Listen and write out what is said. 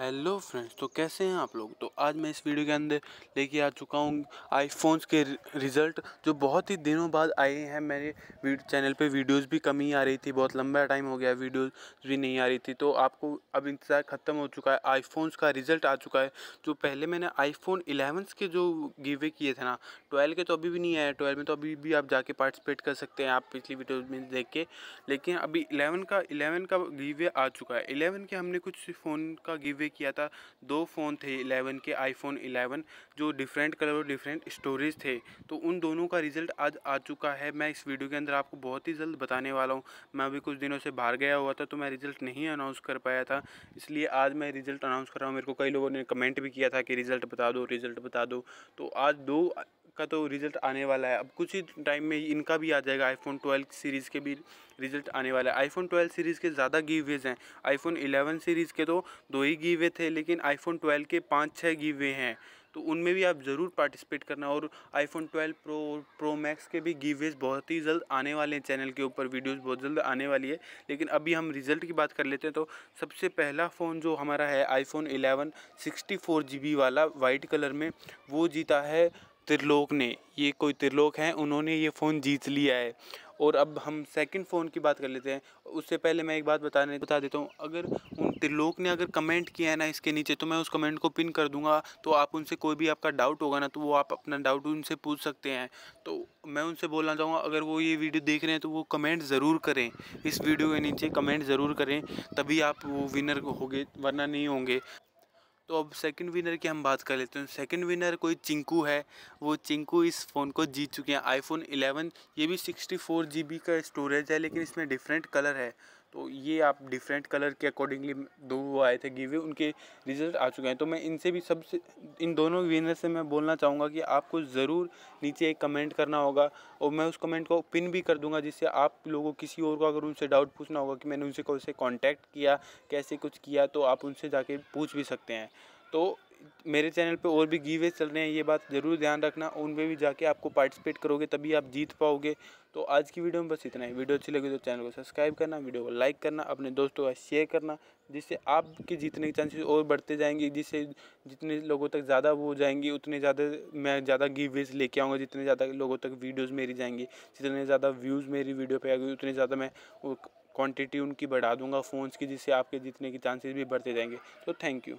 hello friends तो कैसे हैं आप लोग तो आज मैं इस वीडियो के अंदर लेके आ चुका हूँ आईफोन्स के रिज़ल्ट जो बहुत ही दिनों बाद आए हैं मेरे चैनल पे वीडियोस भी कम ही आ रही थी बहुत लंबा टाइम हो गया वीडियोस भी नहीं आ रही थी तो आपको अब इंतज़ार ख़त्म हो चुका है आईफोन्स का रिज़ल्ट आ चुका है जो पहले मैंने आईफोन इलेवंस के जो गिवे किए थे ना ट्वेल्व के तो अभी भी नहीं आए ट्वेल्व में तो अभी भी आप जाके पार्टिसिपेट कर सकते हैं आप पिछली वीडियो में देख के लेकिन अभी इलेवन का इलेवन का गिवे आ चुका है इलेवन के हमने कुछ फ़ोन का गिवे किया था दो फ़ोन थे 11 के आईफोन 11 जो डिफरेंट कलर और डिफरेंट स्टोरेज थे तो उन दोनों का रिज़ल्ट आज आ चुका है मैं इस वीडियो के अंदर आपको बहुत ही जल्द बताने वाला हूँ मैं अभी कुछ दिनों से बाहर गया हुआ था तो मैं रिज़ल्ट नहीं अनाउंस कर पाया था इसलिए आज मैं रिज़ल्ट अनाउंस कर रहा हूँ मेरे को कई लोगों ने कमेंट भी किया था कि रिज़ल्ट बता दो रिज़ल्ट बता दो तो आज दो का तो रिज़ल्ट आने वाला है अब कुछ ही टाइम में इनका भी आ जाएगा आईफोन 12 सीरीज़ के भी रिज़ल्ट आने वाला है आईफोन 12 सीरीज़ के ज़्यादा गिवेज हैं आईफोन 11 सीरीज़ के तो दो ही गिवे थे लेकिन आईफोन 12 के पाँच छः गिवे हैं तो उनमें भी आप ज़रूर पार्टिसिपेट करना और आईफोन ट्वेल्व प्रो और प्रो मैक्स के भी गिवेज बहुत ही जल्द आने वाले हैं चैनल के ऊपर वीडियोज़ बहुत जल्द आने वाली है लेकिन अभी हम रिज़ल्ट की बात कर लेते हैं तो सबसे पहला फ़ोन जो हमारा है आईफोन फोर जी बी वाला वाइट कलर में वो जीता है त्रिलोक ने ये कोई त्रिलोक हैं उन्होंने ये फ़ोन जीत लिया है और अब हम सेकंड फ़ोन की बात कर लेते हैं उससे पहले मैं एक बात बताने बता देता हूँ अगर उन त्रिलोक ने अगर कमेंट किया है ना इसके नीचे तो मैं उस कमेंट को पिन कर दूंगा तो आप उनसे कोई भी आपका डाउट होगा ना तो वो आप अपना डाउट उनसे पूछ सकते हैं तो मैं उनसे बोलना चाहूँगा अगर वो ये वीडियो देख रहे हैं तो वो कमेंट ज़रूर करें इस वीडियो के नीचे कमेंट ज़रूर करें तभी आप वो विनर हो वरना नहीं होंगे तो अब सेकंड विनर की हम बात कर लेते हैं सेकंड विनर कोई चिंकू है वो चिंकू इस फ़ोन को जीत चुके हैं आईफोन 11 ये भी सिक्सटी फोर का स्टोरेज है लेकिन इसमें डिफरेंट कलर है तो ये आप डिफरेंट कलर के अकॉर्डिंगली दो वो आए थे गिवे उनके रिजल्ट आ चुके हैं तो मैं इनसे भी सबसे इन दोनों विनर से मैं बोलना चाहूँगा कि आपको ज़रूर नीचे एक कमेंट करना होगा और मैं उस कमेंट को पिन भी कर दूंगा जिससे आप लोगों किसी और को अगर उनसे डाउट पूछना होगा कि मैंने उनसे कैसे कॉन्टैक्ट किया कैसे कुछ किया तो आप उनसे जाके पूछ भी सकते हैं तो मेरे चैनल पे और भी गीवे चल रहे हैं ये बात ज़रूर ध्यान रखना उनमें भी जाके आपको पार्टिसिपेट करोगे तभी आप जीत पाओगे तो आज की वीडियो में बस इतना ही वीडियो अच्छी लगी तो चैनल को सब्सक्राइब करना वीडियो को लाइक करना अपने दोस्तों का शेयर करना जिससे आपके जीतने के चांसेस और बढ़ते जाएंगे जिससे जितने लोगों तक ज़्यादा वो जाएंगी उतने ज़्यादा मैं ज़्यादा गिवेज लेके आऊँगा जितने ज़्यादा लोगों तक वीडियोज़ मेरी जाएंगी जितने ज़्यादा व्यूज़ मेरी वीडियो पर आएगी उतने ज़्यादा मैं क्वान्टिटी उनकी बढ़ा दूँगा फ़ोन्स की जिससे आपके जीतने के चांसेज भी बढ़ते जाएंगे तो थैंक यू